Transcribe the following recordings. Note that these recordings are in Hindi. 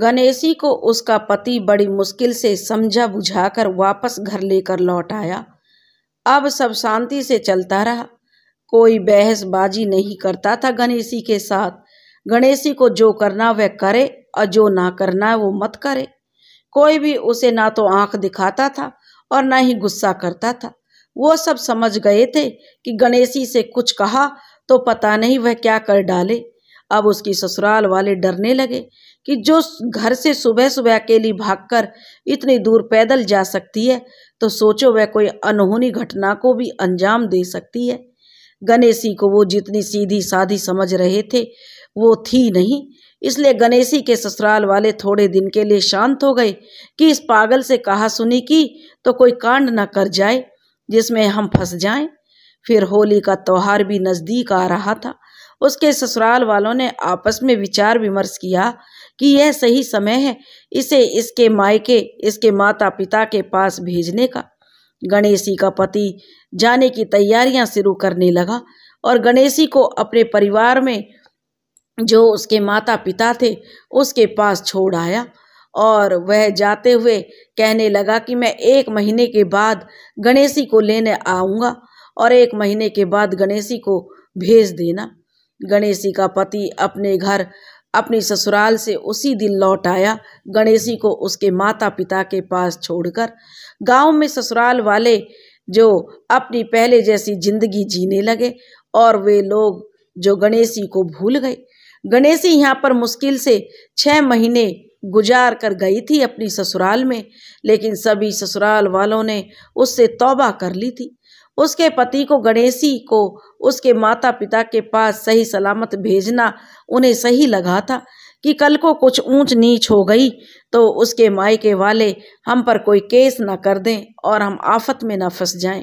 गणेशी को उसका पति बड़ी मुश्किल से समझा बुझाकर वापस घर लेकर लौट आया अब सब शांति से चलता रहा कोई बहसबाजी नहीं करता था गणेशी के साथ गणेशी को जो करना वह करे और जो ना करना वो मत करे कोई भी उसे ना तो आंख दिखाता था और ना ही गुस्सा करता था वो सब समझ गए थे कि गणेशी से कुछ कहा तो पता नहीं वह क्या कर डाले अब उसकी ससुराल वाले डरने लगे कि जो घर से सुबह सुबह अकेली भागकर इतनी दूर पैदल जा सकती है तो सोचो वह कोई अनहोनी घटना को भी अंजाम दे सकती है गणेशी को वो जितनी सीधी साधी समझ रहे थे वो थी नहीं इसलिए गणेशी के ससुराल वाले थोड़े दिन के लिए शांत हो गए कि इस पागल से कहा सुनी की तो कोई कांड ना कर जाए जिसमें हम फंस जाएं फिर होली का त्यौहार भी नज़दीक आ रहा था उसके ससुराल वालों ने आपस में विचार विमर्श किया कि यह सही समय है इसे इसके मायके इसके माता पिता के पास भेजने का गणेशी का पति जाने की तैयारियां शुरू करने लगा और गणेशी को अपने परिवार में जो उसके माता पिता थे उसके पास छोड़ आया और वह जाते हुए कहने लगा कि मैं एक महीने के बाद गणेशी को लेने आऊँगा और एक महीने के बाद गणेशी को भेज देना गणेशी का पति अपने घर अपने ससुराल से उसी दिन लौट आया गणेशी को उसके माता पिता के पास छोड़कर गांव में ससुराल वाले जो अपनी पहले जैसी जिंदगी जीने लगे और वे लोग जो गणेशी को भूल गए गणेशी यहाँ पर मुश्किल से छः महीने गुजार कर गई थी अपनी ससुराल में लेकिन सभी ससुराल वालों ने उससे तौबा कर ली थी उसके पति को गणेशी को उसके माता पिता के पास सही सलामत भेजना उन्हें सही लगा था कि कल को कुछ ऊंच नीच हो गई तो उसके मायके वाले हम पर कोई केस न कर दें और हम आफत में न फंस जाएं।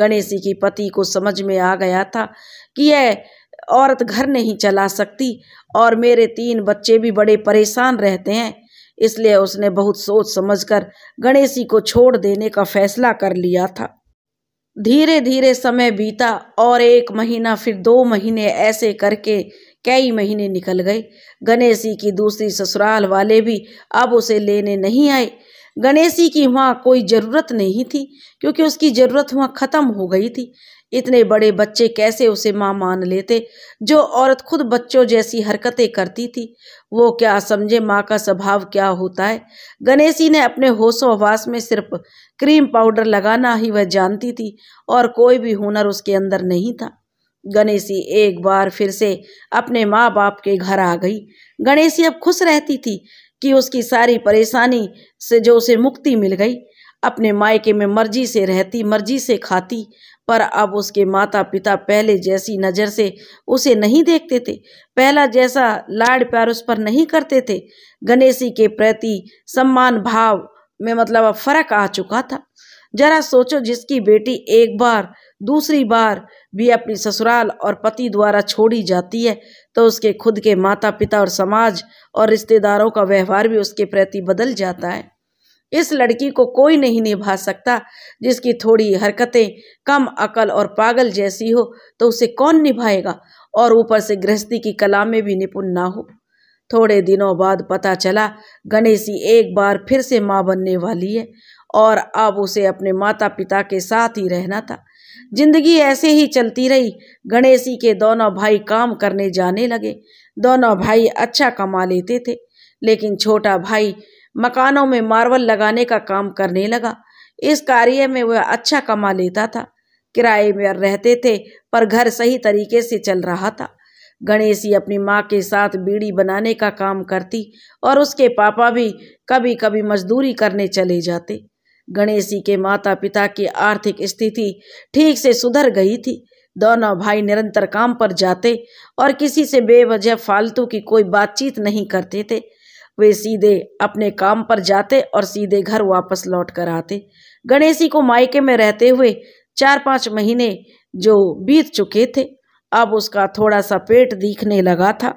गणेशी की पति को समझ में आ गया था कि यह औरत घर नहीं चला सकती और मेरे तीन बच्चे भी बड़े परेशान रहते हैं इसलिए उसने बहुत सोच समझकर गणेशी को छोड़ देने का फैसला कर लिया था धीरे धीरे समय बीता और एक महीना फिर दो महीने ऐसे करके कई महीने निकल गए गणेशी की दूसरी ससुराल वाले भी अब उसे लेने नहीं आए गणेशी की वहाँ कोई ज़रूरत नहीं थी क्योंकि उसकी ज़रूरत वहाँ ख़त्म हो गई थी इतने बड़े बच्चे कैसे उसे माँ मान लेते जो औरत खुद बच्चों जैसी हरकतें करती थी वो क्या समझे माँ का स्वभाव क्या होता है गणेशी ने अपने होशो में सिर्फ क्रीम पाउडर लगाना ही वह जानती थी और कोई भी हुनर उसके अंदर नहीं था गणेशी एक बार फिर से अपने माँ बाप के घर आ गई गणेशी अब खुश रहती थी कि उसकी सारी परेशानी से जो उसे मुक्ति मिल गई अपने मायके में मर्जी से रहती मर्जी से खाती पर अब उसके माता पिता पहले जैसी नज़र से उसे नहीं देखते थे पहला जैसा लाड प्यार उस पर नहीं करते थे गणेशी के प्रति सम्मान भाव में मतलब अब फर्क आ चुका था जरा सोचो जिसकी बेटी एक बार दूसरी बार भी अपनी ससुराल और पति द्वारा छोड़ी जाती है तो उसके खुद के माता पिता और समाज और रिश्तेदारों का व्यवहार भी उसके प्रति बदल जाता है इस लड़की को कोई नहीं निभा सकता जिसकी थोड़ी हरकतें कम अकल और पागल जैसी हो तो उसे कौन निभाएगा और ऊपर से गृहस्थी की कला में भी निपुण ना हो थोड़े दिनों बाद पता चला गणेशी एक बार फिर से माँ बनने वाली है और अब उसे अपने माता पिता के साथ ही रहना था जिंदगी ऐसे ही चलती रही गणेशी के दोनों भाई काम करने जाने लगे दोनों भाई अच्छा कमा लेते थे लेकिन छोटा भाई मकानों में मार्बल लगाने का काम करने लगा इस कार्य में वह अच्छा कमा लेता था किराए में रहते थे पर घर सही तरीके से चल रहा था गणेशी अपनी माँ के साथ बीड़ी बनाने का काम करती और उसके पापा भी कभी कभी मजदूरी करने चले जाते गणेशी के माता पिता की आर्थिक स्थिति ठीक से सुधर गई थी दोनों भाई निरंतर काम पर जाते और किसी से बेवजह फालतू की कोई बातचीत नहीं करते थे वे सीधे अपने काम पर जाते और सीधे घर वापस लौट कर आते गणेशी को मायके में रहते हुए चार पाँच महीने जो बीत चुके थे अब उसका थोड़ा सा पेट दिखने लगा था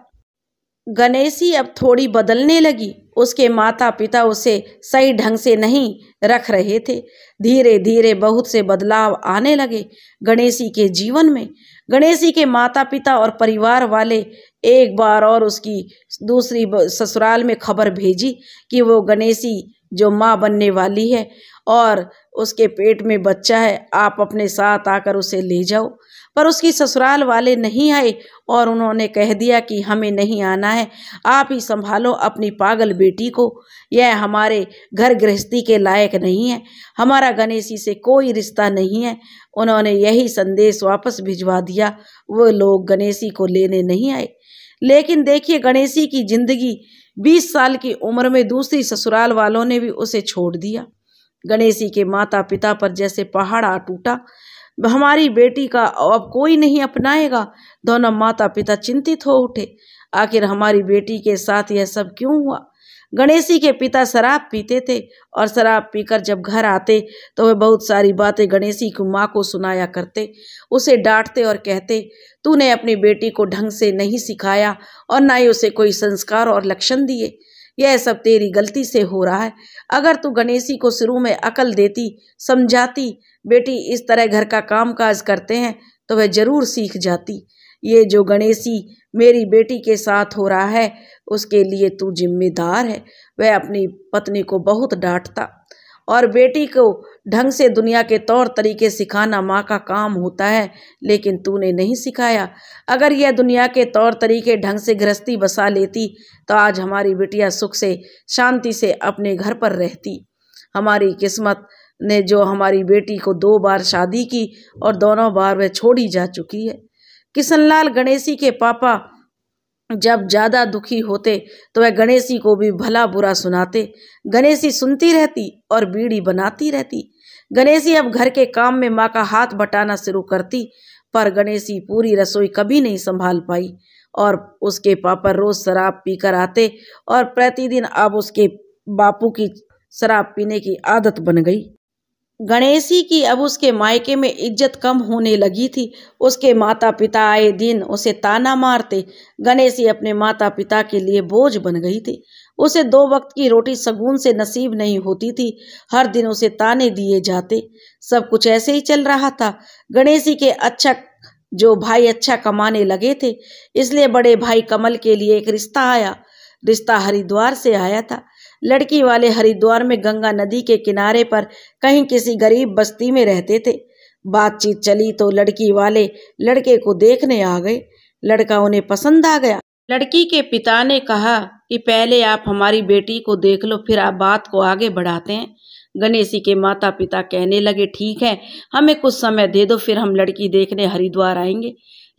गणेशी अब थोड़ी बदलने लगी उसके माता पिता उसे सही ढंग से नहीं रख रहे थे धीरे धीरे बहुत से बदलाव आने लगे गणेशी के जीवन में गणेशी के माता पिता और परिवार वाले एक बार और उसकी दूसरी ससुराल में खबर भेजी कि वो गणेशी जो माँ बनने वाली है और उसके पेट में बच्चा है आप अपने साथ आकर उसे ले जाओ पर उसकी ससुराल वाले नहीं आए और उन्होंने कह दिया कि हमें नहीं आना है आप ही संभालो अपनी पागल बेटी को यह हमारे घर गृहस्थी के लायक नहीं है हमारा गणेशी से कोई रिश्ता नहीं है उन्होंने यही संदेश वापस भिजवा दिया वो लोग गणेशी को लेने नहीं आए लेकिन देखिए गणेशी की जिंदगी 20 साल की उम्र में दूसरी ससुराल वालों ने भी उसे छोड़ दिया गणेशी के माता पिता पर जैसे पहाड़ आ टूटा हमारी बेटी का अब कोई नहीं अपनाएगा दोनों माता पिता चिंतित हो उठे आखिर हमारी बेटी के साथ यह सब क्यों हुआ गणेशी के पिता शराब पीते थे और शराब पीकर जब घर आते तो वे बहुत सारी बातें गणेशी की माँ को सुनाया करते उसे डांटते और कहते तूने अपनी बेटी को ढंग से नहीं सिखाया और ना ही उसे कोई संस्कार और लक्षण दिए यह सब तेरी गलती से हो रहा है अगर तू गणेशी को शुरू में अकल देती समझाती बेटी इस तरह घर का काम काज करते हैं तो वह जरूर सीख जाती ये जो गणेशी मेरी बेटी के साथ हो रहा है उसके लिए तू जिम्मेदार है वह अपनी पत्नी को बहुत डांटता और बेटी को ढंग से दुनिया के तौर तरीके सिखाना माँ का काम होता है लेकिन तूने नहीं सिखाया अगर यह दुनिया के तौर तरीके ढंग से गृहस्थी बसा लेती तो आज हमारी बिटिया सुख से शांति से अपने घर पर रहती हमारी किस्मत ने जो हमारी बेटी को दो बार शादी की और दोनों बार वह छोड़ी जा चुकी है किशनलाल गणेशी के पापा जब ज़्यादा दुखी होते तो वह गणेशी को भी भला बुरा सुनाते गणेशी सुनती रहती और बीड़ी बनाती रहती गणेशी अब घर के काम में माँ का हाथ बटाना शुरू करती पर गणेशी पूरी रसोई कभी नहीं संभाल पाई और उसके पापा रोज़ शराब पीकर आते और प्रतिदिन अब उसके बापू की शराब पीने की आदत बन गई गणेशी की अब उसके मायके में इज्जत कम होने लगी थी उसके माता पिता आए दिन उसे ताना मारते गणेशी अपने माता पिता के लिए बोझ बन गई थी उसे दो वक्त की रोटी सगुन से नसीब नहीं होती थी हर दिन उसे ताने दिए जाते सब कुछ ऐसे ही चल रहा था गणेशी के अच्छा जो भाई अच्छा कमाने लगे थे इसलिए बड़े भाई कमल के लिए एक रिश्ता आया रिश्ता हरिद्वार से आया था लड़की वाले हरिद्वार में गंगा नदी के किनारे पर कहीं किसी गरीब बस्ती में रहते थे बातचीत चली तो लड़की वाले लड़के को देखने आ गए लड़का उन्हें पसंद आ गया लड़की के पिता ने कहा कि पहले आप हमारी बेटी को देख लो फिर आप बात को आगे बढ़ाते हैं गणेशी के माता पिता कहने लगे ठीक है हमें कुछ समय दे दो फिर हम लड़की देखने हरिद्वार आएंगे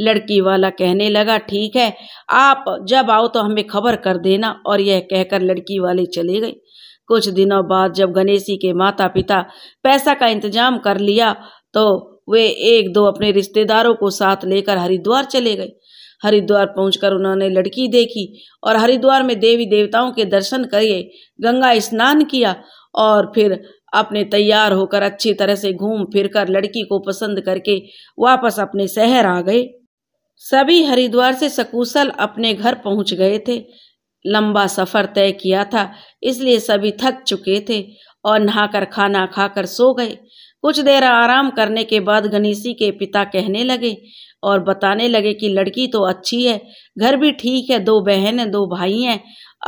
लड़की वाला कहने लगा ठीक है आप जब आओ तो हमें खबर कर देना और यह कहकर लड़की वाले चले गए कुछ दिनों बाद जब गणेशी के माता पिता पैसा का इंतजाम कर लिया तो वे एक दो अपने रिश्तेदारों को साथ लेकर हरिद्वार चले गए हरिद्वार पहुंचकर उन्होंने लड़की देखी और हरिद्वार में देवी देवताओं के दर्शन करिए गंगा स्नान किया और फिर अपने तैयार होकर अच्छी तरह से घूम फिर कर लड़की को पसंद करके वापस अपने शहर आ गए सभी हरिद्वार से सकुशल अपने घर पहुंच गए थे लंबा सफ़र तय किया था इसलिए सभी थक चुके थे और नहाकर खाना खाकर सो गए कुछ देर आराम करने के बाद गणेशी के पिता कहने लगे और बताने लगे कि लड़की तो अच्छी है घर भी ठीक है दो बहन हैं दो भाई हैं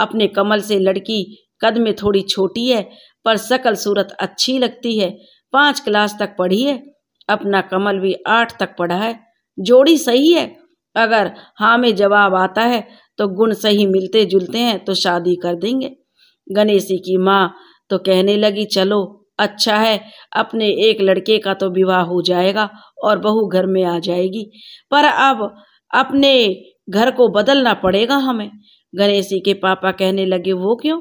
अपने कमल से लड़की कद में थोड़ी छोटी है पर शकल सूरत अच्छी लगती है पाँच क्लास तक पढ़ी है अपना कमल भी आठ तक पढ़ा है जोड़ी सही है अगर हाँ में जवाब आता है तो गुण सही मिलते जुलते हैं तो शादी कर देंगे गणेशी की माँ तो कहने लगी चलो अच्छा है अपने एक लड़के का तो विवाह हो जाएगा और बहू घर में आ जाएगी पर अब अपने घर को बदलना पड़ेगा हमें गणेशी के पापा कहने लगे वो क्यों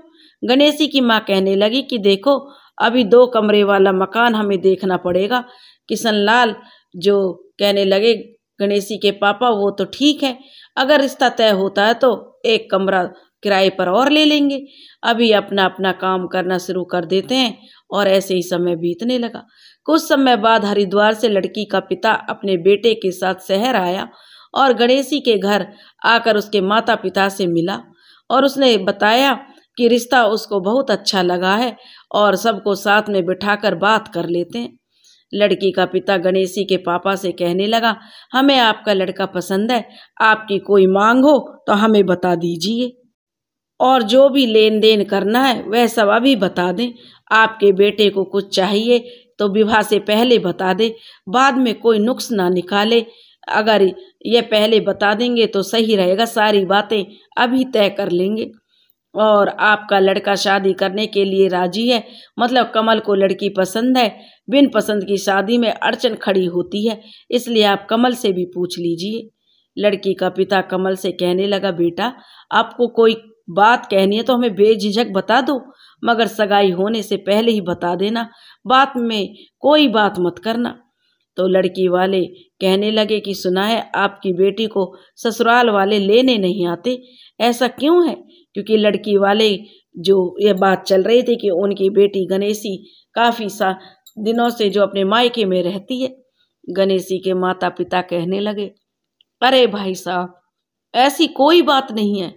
गणेशी की माँ कहने लगी कि देखो अभी दो कमरे वाला मकान हमें देखना पड़ेगा किशन लाल जो कहने लगे गणेश जी के पापा वो तो ठीक है अगर रिश्ता तय होता है तो एक कमरा किराए पर और ले लेंगे अभी अपना अपना काम करना शुरू कर देते हैं और ऐसे ही समय बीतने लगा कुछ समय बाद हरिद्वार से लड़की का पिता अपने बेटे के साथ शहर आया और गणेशी के घर आकर उसके माता पिता से मिला और उसने बताया कि रिश्ता उसको बहुत अच्छा लगा है और सबको साथ में बिठाकर बात कर लेते हैं लड़की का पिता गणेशी के पापा से कहने लगा हमें आपका लड़का पसंद है आपकी कोई मांग हो तो हमें बता दीजिए और जो भी लेन देन करना है वह सब अभी बता दें आपके बेटे को कुछ चाहिए तो विवाह से पहले बता दें बाद में कोई नुक्स ना निकाले अगर यह पहले बता देंगे तो सही रहेगा सारी बातें अभी तय कर लेंगे और आपका लड़का शादी करने के लिए राजी है मतलब कमल को लड़की पसंद है बिन पसंद की शादी में अड़चन खड़ी होती है इसलिए आप कमल से भी पूछ लीजिए लड़की का पिता कमल से कहने लगा बेटा आपको कोई बात कहनी है तो हमें बेझिझक बता दो मगर सगाई होने से पहले ही बता देना बात में कोई बात मत करना तो लड़की वाले कहने लगे कि सुना है आपकी बेटी को ससुराल वाले लेने नहीं आते ऐसा क्यों है क्योंकि लड़की वाले जो ये बात चल रही थी कि उनकी बेटी गणेशी काफ़ी सा दिनों से जो अपने मायके में रहती है गणेशी के माता पिता कहने लगे अरे भाई साहब ऐसी कोई बात नहीं है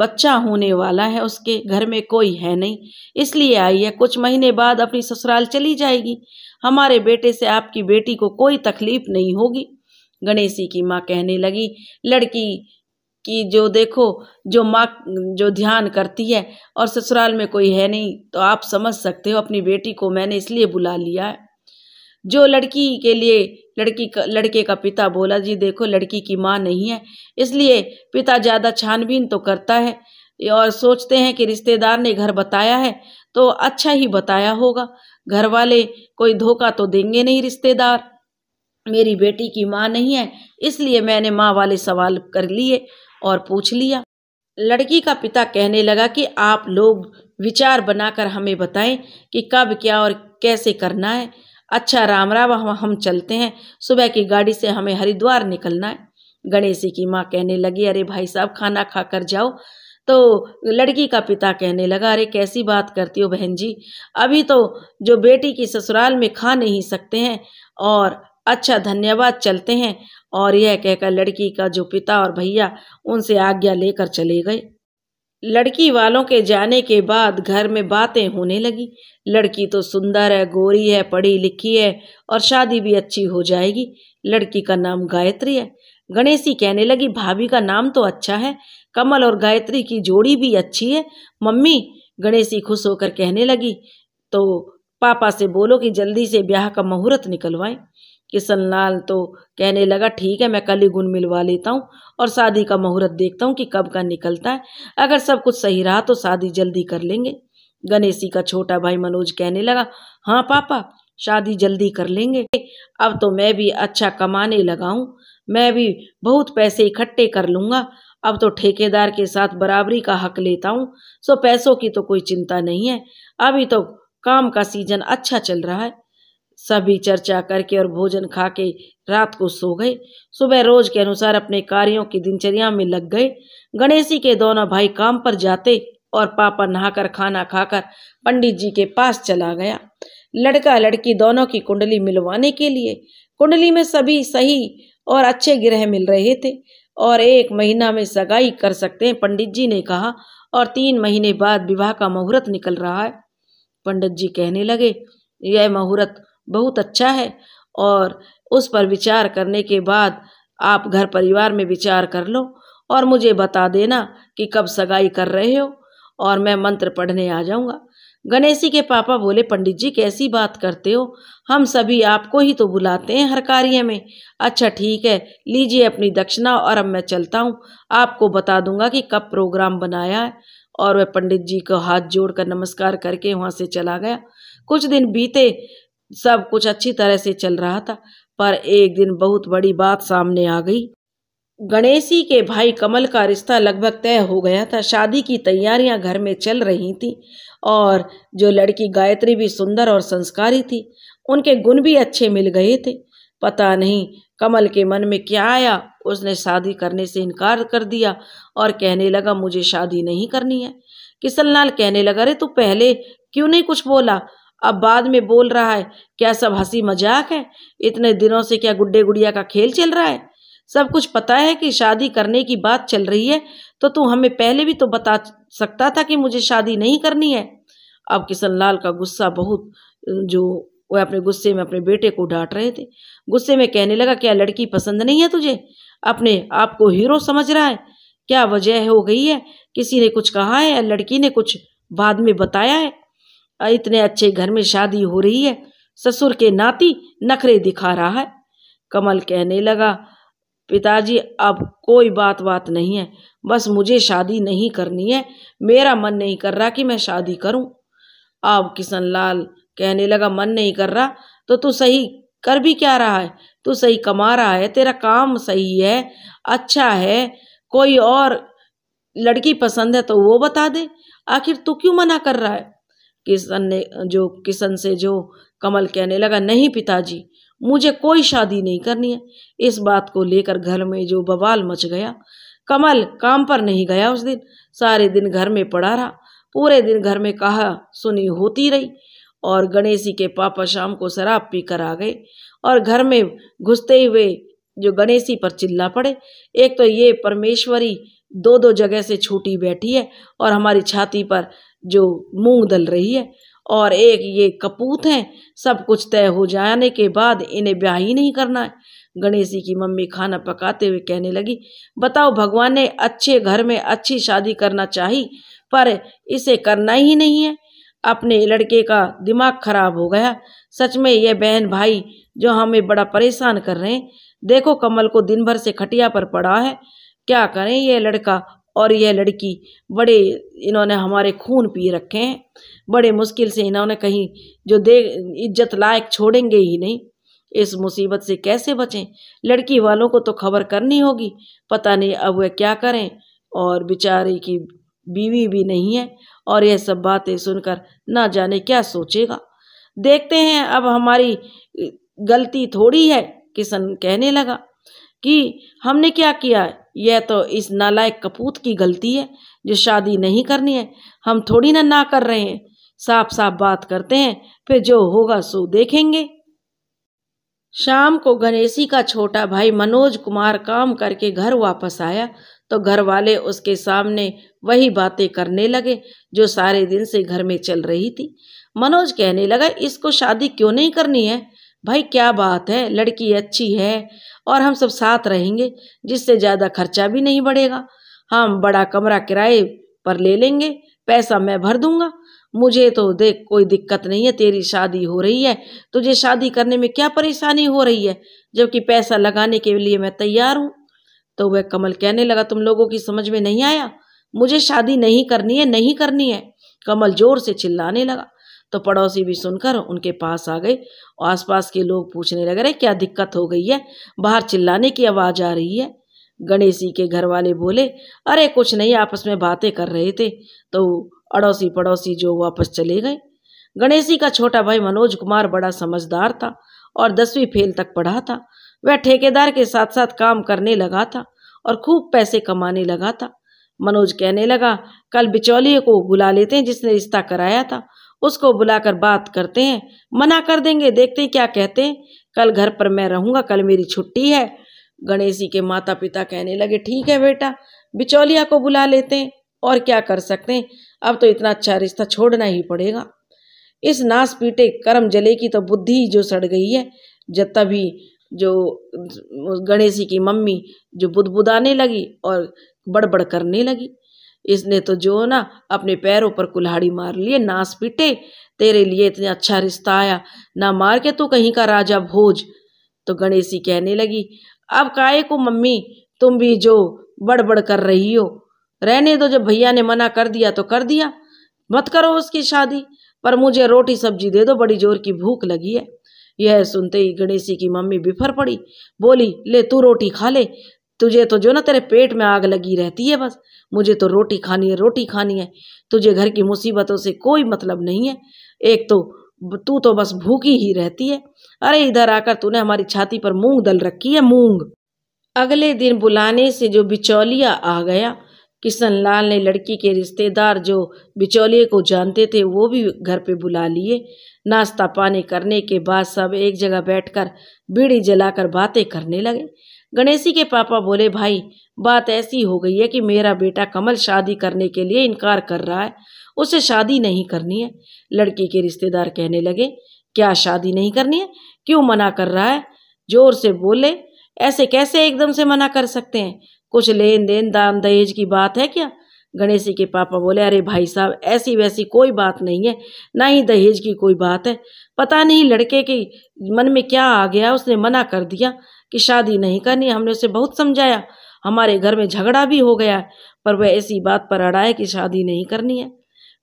बच्चा होने वाला है उसके घर में कोई है नहीं इसलिए आई है कुछ महीने बाद अपनी ससुराल चली जाएगी हमारे बेटे से आपकी बेटी को कोई तकलीफ नहीं होगी गणेशी की माँ कहने लगी लड़की कि जो देखो जो माँ जो ध्यान करती है और ससुराल में कोई है नहीं तो आप समझ सकते हो अपनी बेटी को मैंने इसलिए बुला लिया है जो लड़की के लिए लड़की का लड़के का पिता बोला जी देखो लड़की की माँ नहीं है इसलिए पिता ज़्यादा छानबीन तो करता है और सोचते हैं कि रिश्तेदार ने घर बताया है तो अच्छा ही बताया होगा घर वाले कोई धोखा तो देंगे नहीं रिश्तेदार मेरी बेटी की माँ नहीं है इसलिए मैंने माँ वाले सवाल कर लिए और पूछ लिया लड़की का पिता कहने लगा कि आप लोग विचार बनाकर हमें बताएं कि कब क्या और कैसे करना है अच्छा राम राम हम चलते हैं सुबह की गाड़ी से हमें हरिद्वार निकलना है गणेश की माँ कहने लगी अरे भाई साहब खाना खा कर जाओ तो लड़की का पिता कहने लगा अरे कैसी बात करती हो बहन जी अभी तो जो बेटी की ससुराल में खा नहीं सकते हैं और अच्छा धन्यवाद चलते हैं और यह कहकर लड़की का जो पिता और भैया उनसे आज्ञा लेकर चले गए लड़की वालों के जाने के बाद घर में बातें होने लगी लड़की तो सुंदर है गोरी है पढ़ी लिखी है और शादी भी अच्छी हो जाएगी लड़की का नाम गायत्री है गणेशी कहने लगी भाभी का नाम तो अच्छा है कमल और गायत्री की जोड़ी भी अच्छी है मम्मी गणेशी खुश होकर कहने लगी तो पापा से बोलो कि जल्दी से ब्याह का मुहूर्त निकलवाएं किशन लाल तो कहने लगा ठीक है मैं कल ही गुण मिलवा लेता हूँ और शादी का मुहूर्त देखता हूँ कि कब का निकलता है अगर सब कुछ सही रहा तो शादी जल्दी कर लेंगे गणेशी का छोटा भाई मनोज कहने लगा हाँ पापा शादी जल्दी कर लेंगे अब तो मैं भी अच्छा कमाने लगा हूँ मैं भी बहुत पैसे इकट्ठे कर लूँगा अब तो ठेकेदार के साथ बराबरी का हक लेता हूँ सो पैसों की तो कोई चिंता नहीं है अभी तो काम का सीजन अच्छा चल रहा है सभी चर्चा करके और भोजन खा के रात को सो गए सुबह रोज के अनुसार अपने कार्यों की दिनचर्या में लग गए गणेशी के दोनों भाई काम पर जाते और पापा नहाकर खाना खाकर पंडित जी के पास चला गया लड़का लड़की दोनों की कुंडली मिलवाने के लिए कुंडली में सभी सही और अच्छे ग्रह मिल रहे थे और एक महीना में सगाई कर सकते हैं पंडित जी ने कहा और तीन महीने बाद विवाह का मुहूर्त निकल रहा है पंडित जी कहने लगे यह मुहूर्त बहुत अच्छा है और उस पर विचार करने के बाद आप घर परिवार में विचार कर लो और मुझे बता देना कि कब सगाई कर रहे हो और मैं मंत्र पढ़ने आ जाऊंगा गणेशी के पापा बोले पंडित जी कैसी बात करते हो हम सभी आपको ही तो बुलाते हैं हर कार्य में अच्छा ठीक है लीजिए अपनी दक्षिणा और अब मैं चलता हूँ आपको बता दूंगा कि कब प्रोग्राम बनाया है और वह पंडित जी को हाथ जोड़कर नमस्कार करके वहाँ से चला गया कुछ दिन बीते सब कुछ अच्छी तरह से चल रहा था पर एक दिन बहुत बड़ी बात सामने आ गई गणेशी के भाई कमल का रिश्ता लगभग तय हो गया था शादी की तैयारियां घर में चल रही थी और जो लड़की गायत्री भी सुंदर और संस्कारी थी उनके गुण भी अच्छे मिल गए थे पता नहीं कमल के मन में क्या आया उसने शादी करने से इनकार कर दिया और कहने लगा मुझे शादी नहीं करनी है किसनलाल कहने लगा रे तू पहले क्यों नहीं कुछ बोला अब बाद में बोल रहा है क्या सब हंसी मजाक है इतने दिनों से क्या गुड्डे गुड़िया का खेल चल रहा है सब कुछ पता है कि शादी करने की बात चल रही है तो तू हमें पहले भी तो बता सकता था कि मुझे शादी नहीं करनी है अब किशन लाल का गुस्सा बहुत जो वह अपने गुस्से में अपने बेटे को डांट रहे थे गुस्से में कहने लगा क्या लड़की पसंद नहीं है तुझे अपने आप को हीरो समझ रहा है क्या वजह हो गई है किसी ने कुछ कहा है या लड़की ने कुछ बाद में बताया है इतने अच्छे घर में शादी हो रही है ससुर के नाती नखरे दिखा रहा है कमल कहने लगा पिताजी अब कोई बात बात नहीं है बस मुझे शादी नहीं करनी है मेरा मन नहीं कर रहा कि मैं शादी करूं अब किशन लाल कहने लगा मन नहीं कर रहा तो तू सही कर भी क्या रहा है तू सही कमा रहा है तेरा काम सही है अच्छा है कोई और लड़की पसंद है तो वो बता दे आखिर तू क्यों मना कर रहा है किशन ने जो किशन से जो कमल कहने लगा नहीं पिताजी मुझे कोई शादी नहीं करनी है इस बात को लेकर घर में जो बवाल मच गया कमल काम पर नहीं गया उस दिन सारे दिन घर में पड़ा रहा पूरे दिन घर में कहा सुनी होती रही और गणेशी के पापा शाम को शराब पीकर आ गए और घर में घुसते हुए जो गणेशी पर चिल्ला पड़े एक तो ये परमेश्वरी दो दो जगह से छूटी बैठी है और हमारी छाती पर जो मूंग दल रही है और एक ये कपूत हैं सब कुछ तय हो जाने के बाद इन्हें ब्याह ही नहीं करना है गणेश जी की मम्मी खाना पकाते हुए कहने लगी बताओ भगवान ने अच्छे घर में अच्छी शादी करना चाही पर इसे करना ही नहीं है अपने लड़के का दिमाग खराब हो गया सच में यह बहन भाई जो हमें बड़ा परेशान कर रहे हैं देखो कमल को दिन भर से खटिया पर पड़ा है क्या करें यह लड़का और यह लड़की बड़े इन्होंने हमारे खून पी रखे हैं बड़े मुश्किल से इन्होंने कहीं जो दे इज्जत लायक छोड़ेंगे ही नहीं इस मुसीबत से कैसे बचें लड़की वालों को तो खबर करनी होगी पता नहीं अब वह क्या करें और बेचारे की बीवी भी नहीं है और यह सब बातें सुनकर ना जाने क्या सोचेगा देखते हैं अब हमारी गलती थोड़ी है किशन कहने लगा कि हमने क्या किया है यह तो इस नालायक कपूत की गलती है जो शादी नहीं करनी है हम थोड़ी ना ना कर रहे हैं साफ साफ बात करते हैं फिर जो होगा सो देखेंगे शाम को गणेशी का छोटा भाई मनोज कुमार काम करके घर वापस आया तो घर वाले उसके सामने वही बातें करने लगे जो सारे दिन से घर में चल रही थी मनोज कहने लगा इसको शादी क्यों नहीं करनी है भाई क्या बात है लड़की अच्छी है और हम सब साथ रहेंगे जिससे ज़्यादा खर्चा भी नहीं बढ़ेगा हम बड़ा कमरा किराए पर ले लेंगे पैसा मैं भर दूंगा मुझे तो देख कोई दिक्कत नहीं है तेरी शादी हो रही है तुझे शादी करने में क्या परेशानी हो रही है जबकि पैसा लगाने के लिए मैं तैयार हूँ तो वह कमल कहने लगा तुम लोगों की समझ में नहीं आया मुझे शादी नहीं करनी है नहीं करनी है कमल जोर से चिल्लाने लगा तो पड़ोसी भी सुनकर उनके पास आ गए और आसपास के लोग पूछने लगे रहे क्या दिक्कत हो गई है बाहर चिल्लाने की आवाज़ आ रही है गणेशी के घर वाले बोले अरे कुछ नहीं आपस में बातें कर रहे थे तो अड़ोसी पड़ोसी जो वापस चले गए गणेशी का छोटा भाई मनोज कुमार बड़ा समझदार था और दसवीं फेल तक पढ़ा था वह ठेकेदार के साथ साथ काम करने लगा था और खूब पैसे कमाने लगा था मनोज कहने लगा कल बिचौलिए को बुला लेते हैं जिसने रिश्ता कराया था उसको बुलाकर बात करते हैं मना कर देंगे देखते हैं क्या कहते हैं कल घर पर मैं रहूँगा कल मेरी छुट्टी है गणेश जी के माता पिता कहने लगे ठीक है बेटा बिचौलिया को बुला लेते हैं और क्या कर सकते हैं अब तो इतना अच्छा रिश्ता छोड़ना ही पड़ेगा इस नाश पीटे कर्म जले की तो बुद्धि जो सड़ गई है जब तभी जो गणेश जी की मम्मी जो बुदबुदाने लगी और बड़बड़ करने लगी इसने तो जो ना अपने पैरों पर कुल्हाड़ी मार लिए नास पीटे तेरे लिए इतना अच्छा रिश्ता आया ना मार के तो कहीं का राजा भोज तो गणेशी कहने लगी अब काये को मम्मी तुम भी जो बड़बड़ कर रही हो रहने दो जब भैया ने मना कर दिया तो कर दिया मत करो उसकी शादी पर मुझे रोटी सब्जी दे दो बड़ी जोर की भूख लगी है यह सुनते ही गणेशी की मम्मी बिफर पड़ी बोली ले तू रोटी खा ले तुझे तो जो ना तेरे पेट में आग लगी रहती है बस मुझे तो रोटी खानी है रोटी खानी है तुझे घर की मुसीबतों से कोई मतलब नहीं है एक तो तू तो बस भूखी ही रहती है अरे इधर आकर तूने हमारी छाती पर मूंग दल रखी है मूंग अगले दिन बुलाने से जो बिचौलिया आ गया किशन लाल ने लड़की के रिश्तेदार जो बिचौलिए को जानते थे वो भी घर पे बुला लिए नाश्ता पानी करने के बाद सब एक जगह बैठकर बीड़ी जलाकर बातें करने लगे गणेशी के पापा बोले भाई बात ऐसी हो गई है कि मेरा बेटा कमल शादी करने के लिए इनकार कर रहा है उसे शादी नहीं करनी है लड़की के रिश्तेदार कहने लगे क्या शादी नहीं करनी है क्यों मना कर रहा है जोर से बोले ऐसे कैसे एकदम से मना कर सकते हैं कुछ लेन देन दान दहेज की बात है क्या गणेशी के पापा बोले अरे भाई साहब ऐसी वैसी कोई बात नहीं है ना ही दहेज की कोई बात है पता नहीं लड़के के मन में क्या आ गया उसने मना कर दिया कि शादी नहीं करनी हमने उसे बहुत समझाया हमारे घर में झगड़ा भी हो गया पर वह ऐसी बात पर अड़ाए कि शादी नहीं करनी है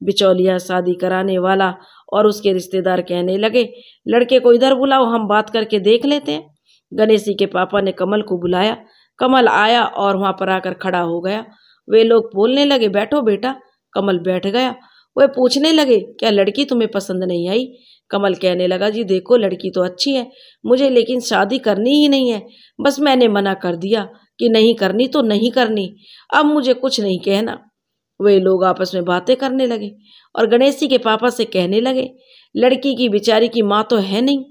बिचौलिया शादी कराने वाला और उसके रिश्तेदार कहने लगे लड़के को इधर बुलाओ हम बात करके देख लेते हैं गणेशी के पापा ने कमल को बुलाया कमल आया और वहाँ पर आकर खड़ा हो गया वे लोग बोलने लगे बैठो बेटा कमल बैठ गया वह पूछने लगे क्या लड़की तुम्हें पसंद नहीं आई कमल कहने लगा जी देखो लड़की तो अच्छी है मुझे लेकिन शादी करनी ही नहीं है बस मैंने मना कर दिया कि नहीं करनी तो नहीं करनी अब मुझे कुछ नहीं कहना वे लोग आपस में बातें करने लगे और गणेश जी के पापा से कहने लगे लड़की की बेचारी की माँ तो है नहीं